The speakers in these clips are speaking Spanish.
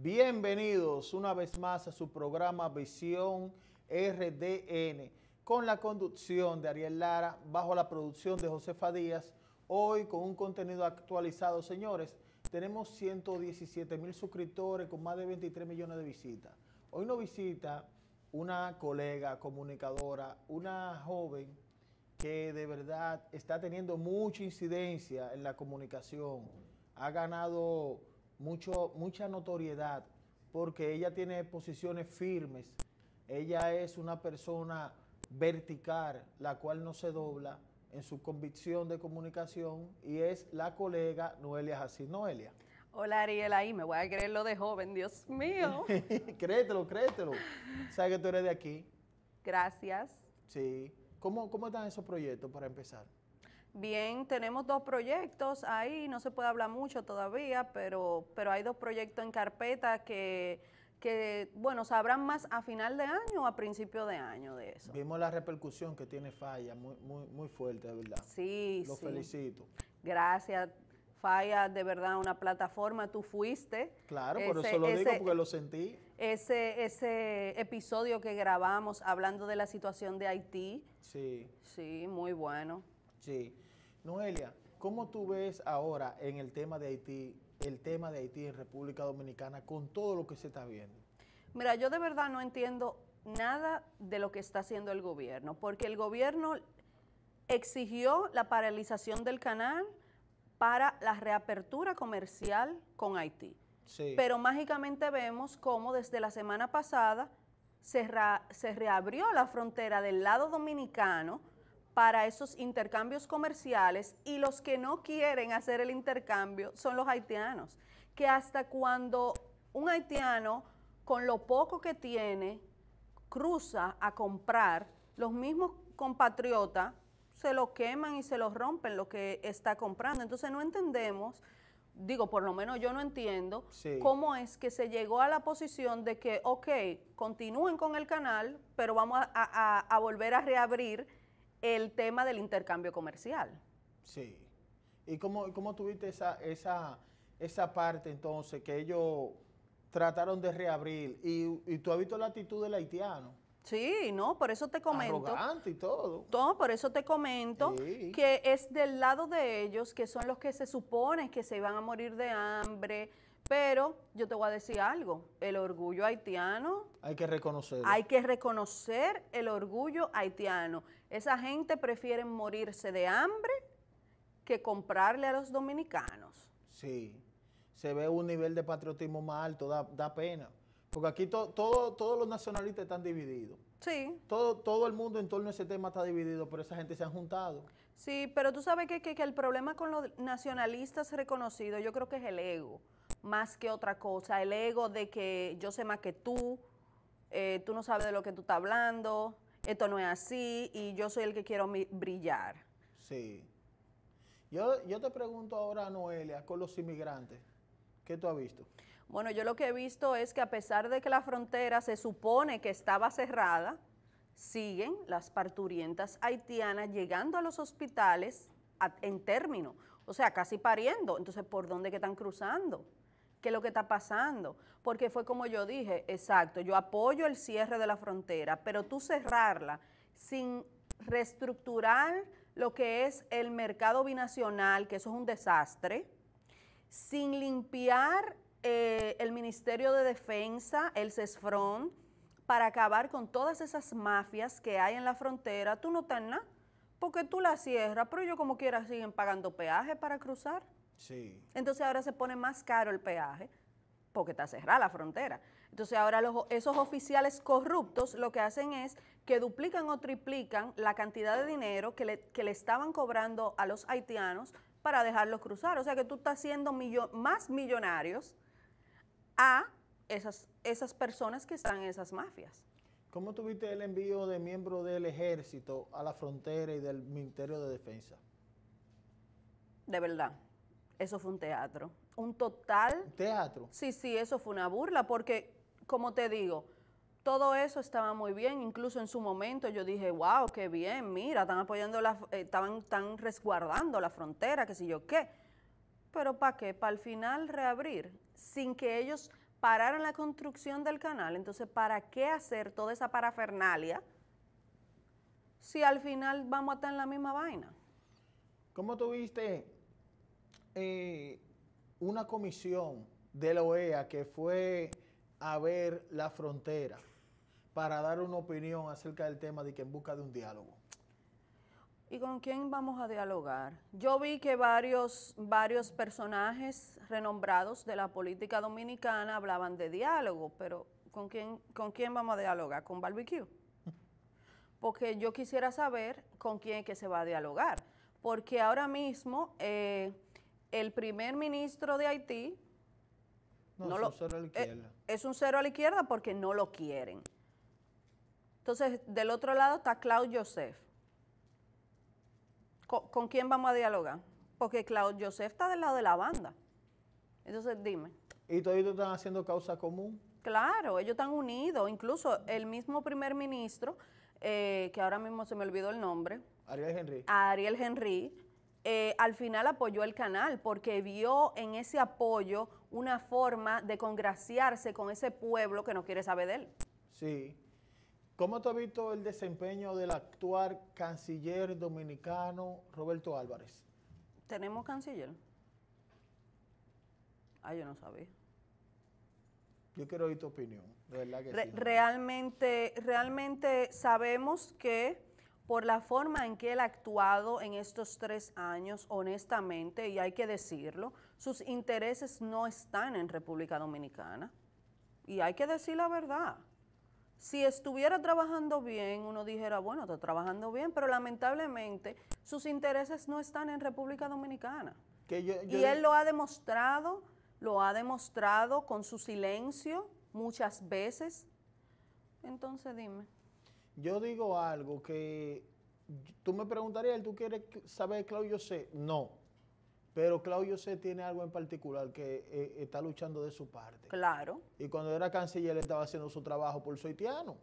Bienvenidos una vez más a su programa Visión RDN con la conducción de Ariel Lara bajo la producción de Josefa Díaz. Hoy con un contenido actualizado, señores, tenemos 117 mil suscriptores con más de 23 millones de visitas. Hoy nos visita una colega comunicadora, una joven que de verdad está teniendo mucha incidencia en la comunicación. Ha ganado mucho, mucha notoriedad porque ella tiene posiciones firmes, ella es una persona vertical, la cual no se dobla en su convicción de comunicación y es la colega Noelia Jacín. Noelia. Hola Ariel, ahí me voy a creer lo de joven, Dios mío. créetelo, créetelo. Sabes que tú eres de aquí. Gracias. Sí. ¿Cómo, cómo están esos proyectos para empezar? Bien, tenemos dos proyectos ahí, no se puede hablar mucho todavía, pero, pero hay dos proyectos en carpeta que, bueno, sabrán más a final de año o a principio de año de eso. Vimos la repercusión que tiene Falla, muy, muy, muy fuerte, de verdad. Sí, sí. felicito. Gracias, Falla, de verdad, una plataforma, tú fuiste. Claro, por eso lo digo, porque lo sentí. Ese, ese episodio que grabamos hablando de la situación de Haití. Sí. Sí, muy bueno. Sí. Noelia, ¿cómo tú ves ahora en el tema de Haití, el tema de Haití en República Dominicana con todo lo que se está viendo? Mira, yo de verdad no entiendo nada de lo que está haciendo el gobierno, porque el gobierno exigió la paralización del canal para la reapertura comercial con Haití. Pero mágicamente vemos cómo desde la semana pasada se, se reabrió la frontera del lado dominicano para esos intercambios comerciales y los que no quieren hacer el intercambio son los haitianos, que hasta cuando un haitiano con lo poco que tiene cruza a comprar, los mismos compatriotas se lo queman y se lo rompen lo que está comprando. Entonces no entendemos digo, por lo menos yo no entiendo cómo es que se llegó a la posición de que, ok, continúen con el canal, pero vamos a volver a reabrir el tema del intercambio comercial. Sí. ¿Y cómo, cómo tuviste esa, esa, esa parte entonces que ellos trataron de reabrir? ¿Y, y tú has visto la actitud del haitiano? Sí, no, por eso te comento. Arrogante y todo. Todo, por eso te comento que es del lado de ellos que son los que se supone que se iban a morir de hambre, pero yo te voy a decir algo, el orgullo haitiano... Hay que reconocerlo. Hay que reconocer el orgullo haitiano. Esa gente prefiere morirse de hambre que comprarle a los dominicanos. Sí, se ve un nivel de patriotismo más alto, da, pena. Porque aquí todos los nacionalistas están divididos. Sí. Todo, todo el mundo en torno a ese tema está dividido, pero esa gente se ha juntado. Sí, pero tú sabes que, que el problema con los nacionalistas reconocidos yo creo que es el ego más que otra cosa, el ego de que yo sé más que tú, eh, tú no sabes de lo que tú estás hablando, esto no es así y yo soy el que quiero brillar. Sí. Yo, te pregunto ahora, Noelia, con los inmigrantes, ¿qué tú has visto? Bueno, yo lo que he visto es que a pesar de que la frontera se supone que estaba cerrada, siguen las parturientas haitianas llegando a los hospitales en término, o sea, casi pariendo. Entonces, ¿por dónde que están cruzando? que es lo que está pasando. Porque fue como yo dije, exacto, yo apoyo el cierre de la frontera, pero tú cerrarla sin reestructurar lo que es el mercado binacional, que eso es un desastre, sin limpiar eh, el Ministerio de Defensa, el CESFRON, para acabar con todas esas mafias que hay en la frontera, tú no estás nada, porque tú la cierras, pero ellos como quiera siguen pagando peaje para cruzar. Entonces ahora se pone más caro el peaje porque está cerrada la frontera. Entonces ahora esos oficiales corruptos lo que hacen es que duplican o triplican la cantidad de dinero que le, estaban cobrando a los haitianos para dejarlos cruzar. O sea que tú estás siendo más millonarios a esas, esas personas que están en esas mafias. ¿Cómo tuviste el envío de miembros del ejército a la frontera y del Ministerio de Defensa? De verdad eso fue un teatro. Un total. teatro? Sí, sí, eso fue una burla, porque, como te digo, todo eso estaba muy bien, incluso en su momento yo dije, wow, qué bien, mira, están apoyando, la, eh, estaban están resguardando la frontera, qué sé yo qué. Pero ¿para qué? Para al final reabrir, sin que ellos pararan la construcción del canal. Entonces, ¿para qué hacer toda esa parafernalia si al final vamos a estar en la misma vaina? ¿Cómo tuviste eh, una comisión de la OEA que fue a ver la frontera para dar una opinión acerca del tema de que en busca de un diálogo. ¿Y con quién vamos a dialogar? Yo vi que varios, varios personajes renombrados de la política dominicana hablaban de diálogo, pero ¿con quién, con quién vamos a dialogar? ¿Con barbecue? Porque yo quisiera saber con quién que se va a dialogar. Porque ahora mismo eh, el primer ministro de Haití... es un cero a la eh, izquierda. un a la izquierda porque no lo quieren. Entonces, del otro lado está Claude Joseph. ¿Con, quién vamos a dialogar? Porque Claude Joseph está del lado de la banda. Entonces, dime. ¿Y todos están haciendo causa común? Claro, ellos están unidos. Incluso el mismo primer ministro, eh, que ahora mismo se me olvidó el nombre. Ariel Henry. Ariel Henry eh, al final apoyó el canal porque vio en ese apoyo una forma de congraciarse con ese pueblo que no quiere saber de él. Sí. ¿Cómo te ha visto el desempeño del actual canciller dominicano Roberto Álvarez? ¿Tenemos canciller? Ah, yo no sabía. Yo quiero oír tu opinión, de verdad que sí, Realmente, realmente sabemos que por la forma en que él ha actuado en estos tres años, honestamente, y hay que decirlo, sus intereses no están en República Dominicana. Y hay que decir la verdad. Si estuviera trabajando bien, uno dijera, bueno, está trabajando bien, pero lamentablemente sus intereses no están en República Dominicana. y él lo ha demostrado, lo ha demostrado con su silencio muchas veces. Entonces dime yo digo algo que tú me preguntarías, ¿tú quieres saber Claudio C? No. Pero Claudio C tiene algo en particular que eh, está luchando de su parte. Claro. Y cuando era canciller estaba haciendo su trabajo por su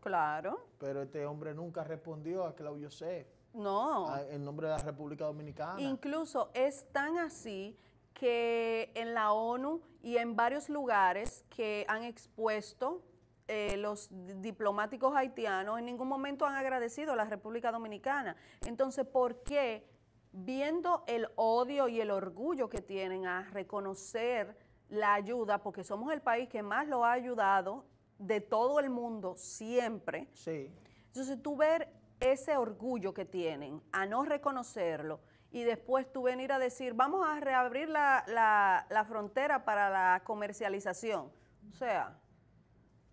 Claro. Pero este hombre nunca respondió a Claudio C. No. en nombre de la República Dominicana. Incluso es tan así que en la ONU y en varios lugares que han expuesto eh, los diplomáticos haitianos en ningún momento han agradecido a la República Dominicana. Entonces, ¿por qué, viendo el odio y el orgullo que tienen a reconocer la ayuda, porque somos el país que más lo ha ayudado de todo el mundo siempre? Sí. Entonces, tú ver ese orgullo que tienen a no reconocerlo y después tú venir a decir, vamos a reabrir la, la, la frontera para la comercialización. O sea,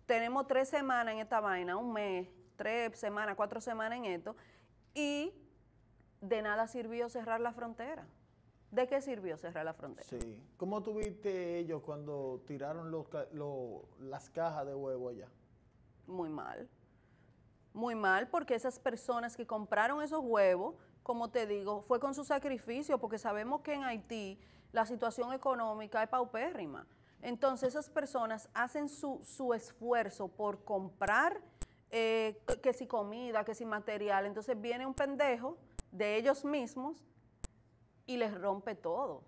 tenemos tres semanas en esta vaina, un mes, tres semanas, cuatro semanas en esto, y de nada sirvió cerrar la frontera. ¿De qué sirvió cerrar la frontera? Sí. ¿Cómo tuviste ellos cuando tiraron las cajas de huevo allá? Muy mal. Muy mal porque esas personas que compraron esos huevos, como te digo, fue con su sacrificio porque sabemos que en Haití la situación económica es paupérrima. Entonces esas personas hacen su, esfuerzo por comprar eh, que si comida, que si material. Entonces viene un pendejo de ellos mismos y les rompe todo.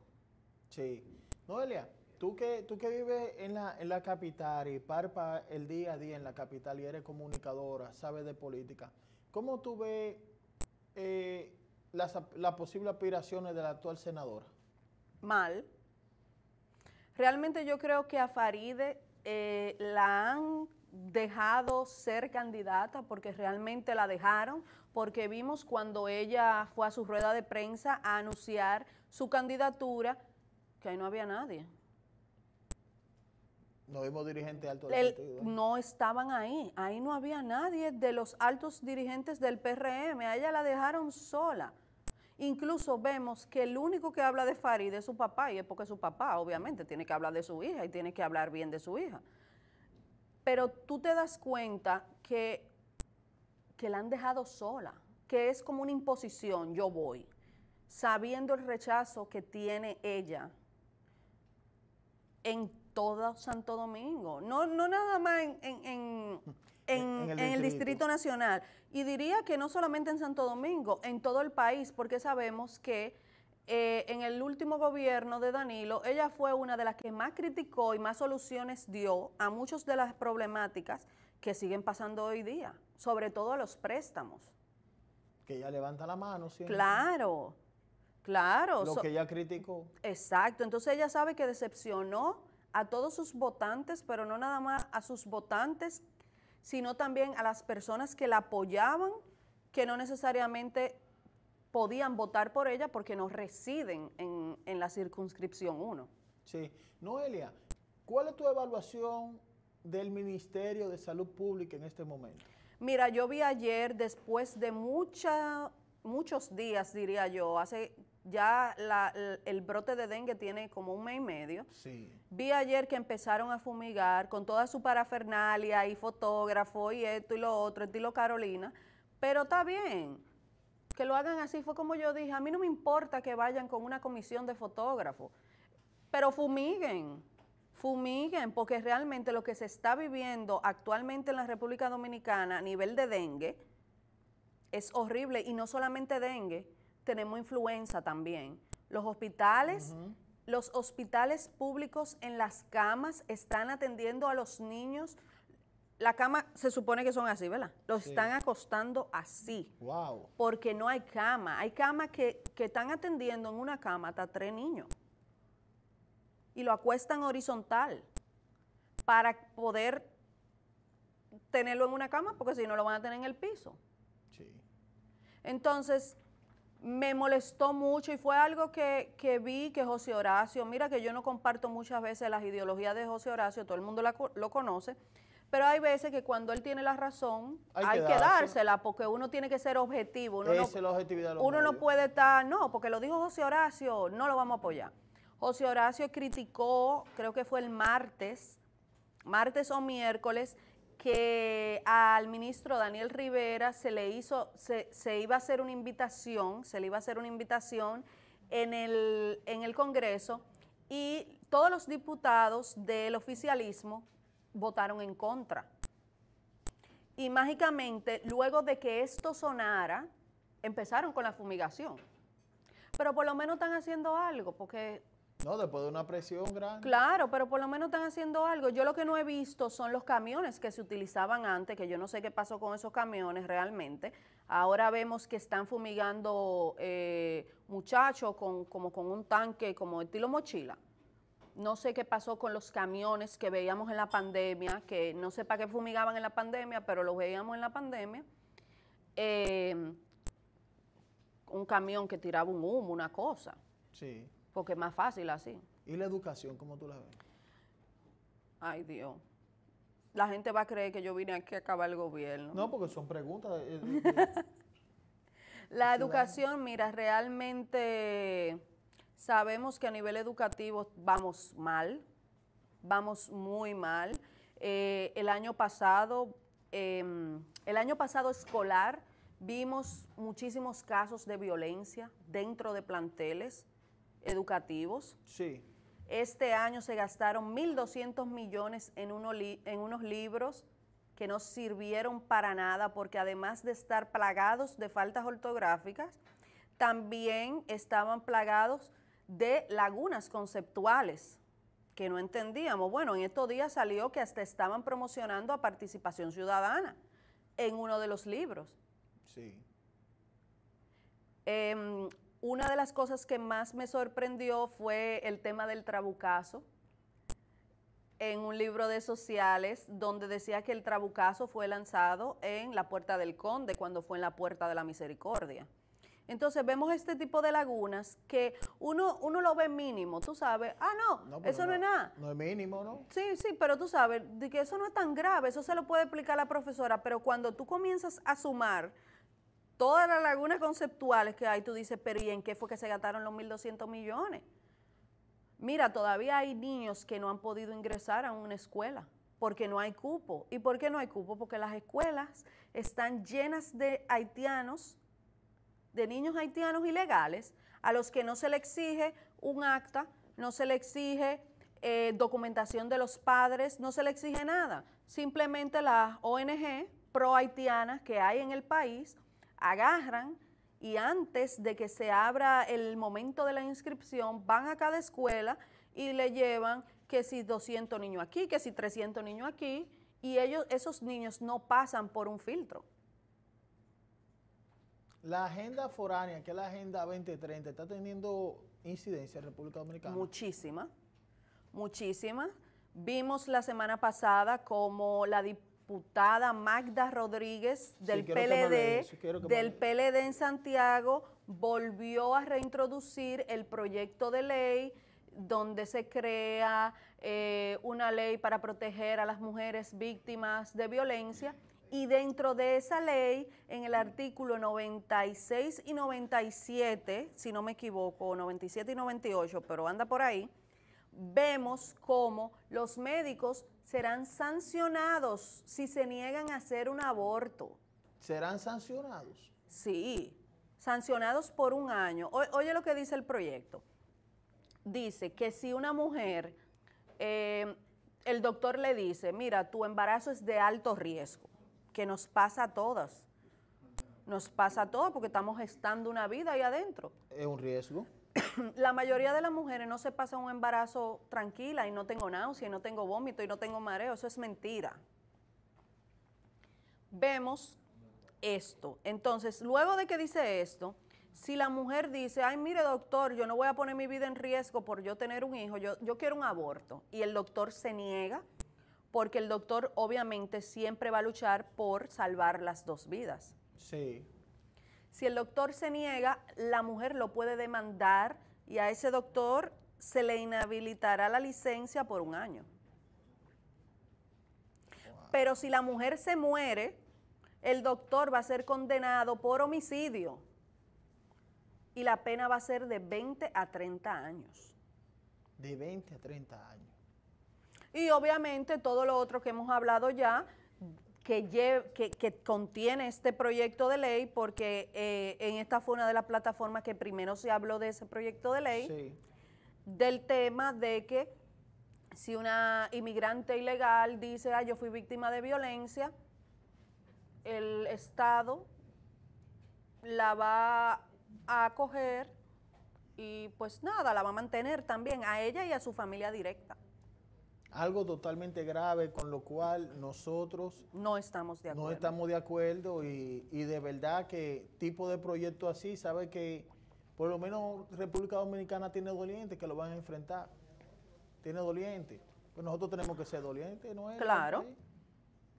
Sí. Noelia, tú que, tú que vives en la, capital y parpa el día a día en la capital y eres comunicadora, sabes de política, ¿cómo tú ves eh, las, las posibles aspiraciones de la actual senadora? Mal. Realmente yo creo que a Faride eh, la han dejado ser candidata porque realmente la dejaron, porque vimos cuando ella fue a su rueda de prensa a anunciar su candidatura que ahí no había nadie. No vimos dirigentes altos del partido. ¿eh? No estaban ahí, ahí no había nadie de los altos dirigentes del PRM, a ella la dejaron sola. Incluso vemos que el único que habla de Farid es su papá, y es porque su papá, obviamente, tiene que hablar de su hija y tiene que hablar bien de su hija. Pero tú te das cuenta que, que la han dejado sola, que es como una imposición, yo voy, sabiendo el rechazo que tiene ella en todo Santo Domingo. No, nada más en en, el, Distrito Nacional. Y diría que no solamente en Santo Domingo, en todo el país, porque sabemos que eh, en el último gobierno de Danilo, ella fue una de las que más criticó y más soluciones dio a muchas de las problemáticas que siguen pasando hoy día, sobre todo a los préstamos. Que ella levanta la mano sí Claro, claro. Lo que ella criticó. Exacto, entonces ella sabe que decepcionó a todos sus votantes, pero no nada más a sus votantes sino también a las personas que la apoyaban, que no necesariamente podían votar por ella porque no residen en, la circunscripción 1. Sí. Noelia, ¿cuál es tu evaluación del Ministerio de Salud Pública en este momento? Mira, yo vi ayer, después de muchos días, diría yo, hace ya el brote de dengue tiene como un mes y medio. Sí. Vi ayer que empezaron a fumigar con toda su parafernalia y fotógrafo y esto y lo otro, estilo Carolina, pero está bien. Que lo hagan así fue como yo dije, a mí no me importa que vayan con una comisión de fotógrafos, pero fumiguen, fumiguen, porque realmente lo que se está viviendo actualmente en la República Dominicana a nivel de dengue es horrible y no solamente dengue, tenemos influenza también. Los hospitales, los hospitales públicos en las camas están atendiendo a los niños. La cama se supone que son así, ¿verdad? Los están acostando así. Wow. Porque no hay cama. Hay camas que, que están atendiendo en una cama hasta tres niños. Y lo acuestan horizontal para poder tenerlo en una cama, porque si no lo van a tener en el piso. Sí. Entonces, me molestó mucho y fue algo que, vi que José Horacio, mira que yo no comparto muchas veces las ideologías de José Horacio, todo el mundo lo conoce, pero hay veces que cuando él tiene la razón hay, que, dársela porque uno tiene que ser objetivo. uno no puede estar, no, porque lo dijo José Horacio, no lo vamos a apoyar. José Horacio criticó, creo que fue el martes, martes o miércoles, que al ministro Daniel Rivera se le hizo, se, iba a hacer una invitación, se le iba a hacer una invitación en el, en el Congreso y todos los diputados del oficialismo votaron en contra. Y mágicamente, luego de que esto sonara, empezaron con la fumigación. Pero por lo menos están haciendo algo, porque no, después de una presión grande. Claro, pero por lo menos están haciendo algo. Yo lo que no he visto son los camiones que se utilizaban antes, que yo no sé qué pasó con esos camiones realmente. Ahora vemos que están fumigando eh, muchachos con, como con un tanque, como estilo mochila. No sé qué pasó con los camiones que veíamos en la pandemia, que no sé para qué fumigaban en la pandemia, pero los veíamos en la pandemia. Eh, un camión que tiraba un humo, una cosa. Sí. Porque es más fácil así. ¿Y la educación, cómo tú la ves? Ay, Dios. La gente va a creer que yo vine aquí a acabar el gobierno. No, porque son preguntas. la educación, mira, realmente sabemos que a nivel educativo vamos mal, vamos muy mal. Eh, el año pasado, em, el año pasado escolar, vimos muchísimos casos de violencia dentro de planteles educativos. Sí. Este año se gastaron 1.200 millones en, uno en unos libros que no sirvieron para nada porque además de estar plagados de faltas ortográficas, también estaban plagados de lagunas conceptuales que no entendíamos. Bueno, en estos días salió que hasta estaban promocionando a participación ciudadana en uno de los libros. Sí. Em, una de las cosas que más me sorprendió fue el tema del trabucazo en un libro de sociales donde decía que el trabucazo fue lanzado en la Puerta del Conde cuando fue en la Puerta de la Misericordia. Entonces vemos este tipo de lagunas que uno, uno lo ve mínimo, tú sabes, ah, no, eso no, es nada. No es mínimo, ¿no? Sí, sí, pero tú sabes, de que eso no es tan grave, eso se lo puede explicar la profesora, pero cuando tú comienzas a sumar todas las lagunas conceptuales que hay, tú dices, pero ¿y en qué fue que se gastaron los 1.200 millones? Mira, todavía hay niños que no han podido ingresar a una escuela porque no hay cupo. ¿Y por qué no hay cupo? Porque las escuelas están llenas de haitianos, de niños haitianos ilegales, a los que no se le exige un acta, no se le exige eh, documentación de los padres, no se le exige nada. Simplemente las ONG pro haitianas que hay en el país agarran y antes de que se abra el momento de la inscripción, van a cada escuela y le llevan que si 200 niños aquí, que si 300 niños aquí, y ellos, esos niños no pasan por un filtro. La agenda foránea, que es la agenda 2030, está teniendo incidencia en República Dominicana. Muchísima, muchísima. Vimos la semana pasada como la, diputada Magda Rodríguez del PLD, del PLD en Santiago, volvió a reintroducir el proyecto de ley donde se crea eh, una ley para proteger a las mujeres víctimas de violencia y dentro de esa ley, en el artículo 96 y 97, si no me equivoco, 97 y 98, pero anda por ahí, vemos cómo los médicos serán sancionados si se niegan a hacer un aborto. ¿Serán sancionados? Sí, sancionados por un año. oye lo que dice el proyecto. Dice que si una mujer, em, el doctor le dice, mira, tu embarazo es de alto riesgo, que nos pasa a todas. Nos pasa a todas porque estamos gestando una vida ahí adentro. Es un riesgo. la mayoría de las mujeres no se pasa un embarazo tranquila y no tengo náusea, y no tengo vómito y no tengo mareo. Eso es mentira. Vemos esto. Entonces, luego de que dice esto, si la mujer dice, ay, mire doctor, yo no voy a poner mi vida en riesgo por yo tener un hijo, yo, yo quiero un aborto, y el doctor se niega, porque el doctor obviamente siempre va a luchar por salvar las dos vidas. Sí. Si el doctor se niega, la mujer lo puede demandar y a ese doctor se le inhabilitará la licencia por un año. Pero si la mujer se muere, el doctor va a ser condenado por homicidio y la pena va a ser de 20 a 30 años. De 20 a 30 años. Y obviamente todo lo otro que hemos hablado ya, que, que, contiene este proyecto de ley, porque eh, en esta fue una de las plataformas que primero se habló de ese proyecto de ley, del tema de que si una inmigrante ilegal dice, ah, yo fui víctima de violencia, el Estado la va a acoger y pues nada, la va a mantener también a ella y a su familia directa algo totalmente grave con lo cual nosotros no estamos de acuerdo. No estamos de acuerdo y, de verdad que tipo de proyecto así, sabe que por lo menos República Dominicana tiene doliente que lo van a enfrentar. Tiene doliente Pues nosotros tenemos que ser dolientes, ¿no es? Claro.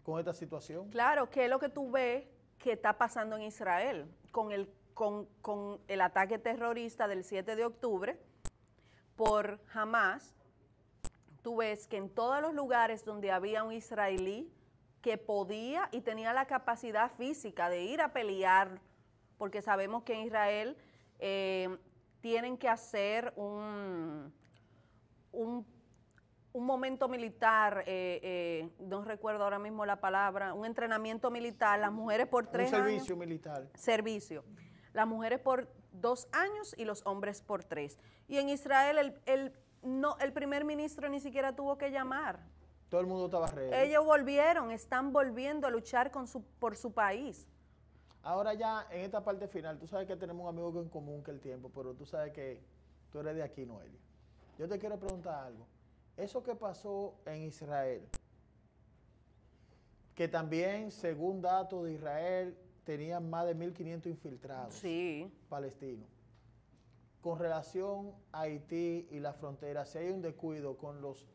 Con esta situación. Claro, ¿qué es lo que tú ves que está pasando en Israel con el, con, con el ataque terrorista del 7 de octubre por Hamas tú ves que en todos los lugares donde había un israelí que podía y tenía la capacidad física de ir a pelear, porque sabemos que en Israel eh, tienen que hacer un, un, momento militar, eh, eh, no recuerdo ahora mismo la palabra, un entrenamiento militar, las mujeres por tres años. Un servicio militar. Servicio. Las mujeres por dos años y los hombres por tres. Y en Israel el, el no, el primer ministro ni siquiera tuvo que llamar. Todo el mundo estaba re. Ellos volvieron, están volviendo a luchar con su, por su país. Ahora ya en esta parte final, tú sabes que tenemos un amigo en común que el tiempo, pero tú sabes que tú eres de aquí, Noelia. Yo te quiero preguntar algo. Eso que pasó en Israel, que también, según datos de Israel, tenían más de 1.500 infiltrados palestinos con relación a Haití y la frontera, si hay un descuido con los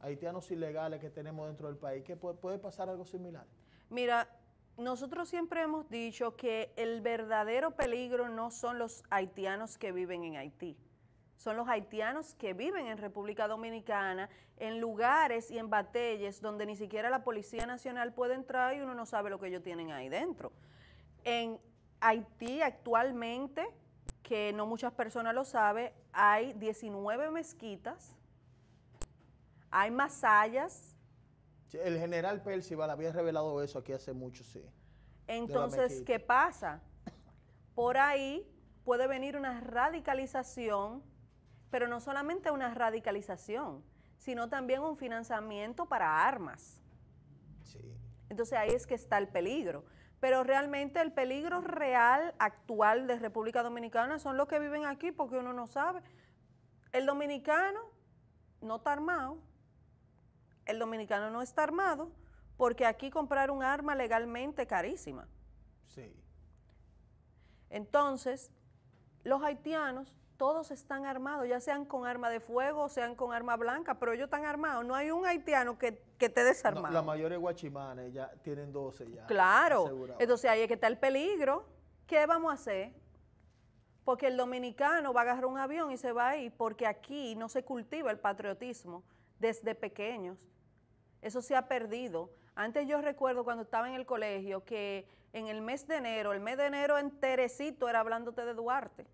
haitianos ilegales que tenemos dentro del país, que puede, pasar algo similar. Mira, nosotros siempre hemos dicho que el verdadero peligro no son los haitianos que viven en Haití son los haitianos que viven en República Dominicana, en lugares y en batalles donde ni siquiera la Policía Nacional puede entrar y uno no sabe lo que ellos tienen ahí dentro. En Haití actualmente que no muchas personas lo saben, hay 19 mezquitas, hay masallas El general Percival había revelado eso aquí hace mucho, sí. Entonces, ¿qué pasa? Por ahí puede venir una radicalización, pero no solamente una radicalización, sino también un financiamiento para armas. Entonces ahí es que está el peligro pero realmente el peligro real actual de República Dominicana son los que viven aquí porque uno no sabe. El dominicano no está armado, el dominicano no está armado porque aquí comprar un arma legalmente carísima. Sí. Entonces, los haitianos todos están armados, ya sean con arma de fuego o sean con arma blanca, pero ellos están armados. No hay un haitiano que, que esté desarmado. la mayoría de guachimanes ya tienen 12 ya. Claro. Entonces ahí es que está el peligro. ¿Qué vamos a hacer? Porque el dominicano va a agarrar un avión y se va a ir, porque aquí no se cultiva el patriotismo desde pequeños. Eso se ha perdido. Antes yo recuerdo cuando estaba en el colegio que en el mes de enero, el mes de enero enterecito era hablándote de Duarte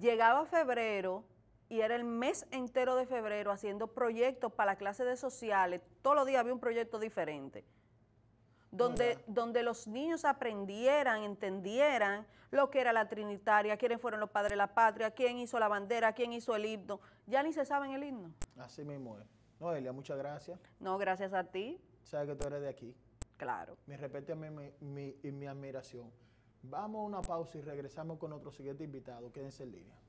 llegaba febrero y era el mes entero de febrero haciendo proyectos para la clase de sociales. Todos los días había un proyecto diferente. Donde, donde los niños aprendieran, entendieran lo que era la Trinitaria, quiénes fueron los padres de la patria, quién hizo la bandera, quién hizo el himno. Ya ni se saben el himno. Así mismo es. Noelia, muchas gracias. No, gracias a ti. Sabes que tú eres de aquí. Claro. Mi respeto y mi admiración. Vamos a una pausa y regresamos con otro siguiente invitado. Quédense en línea.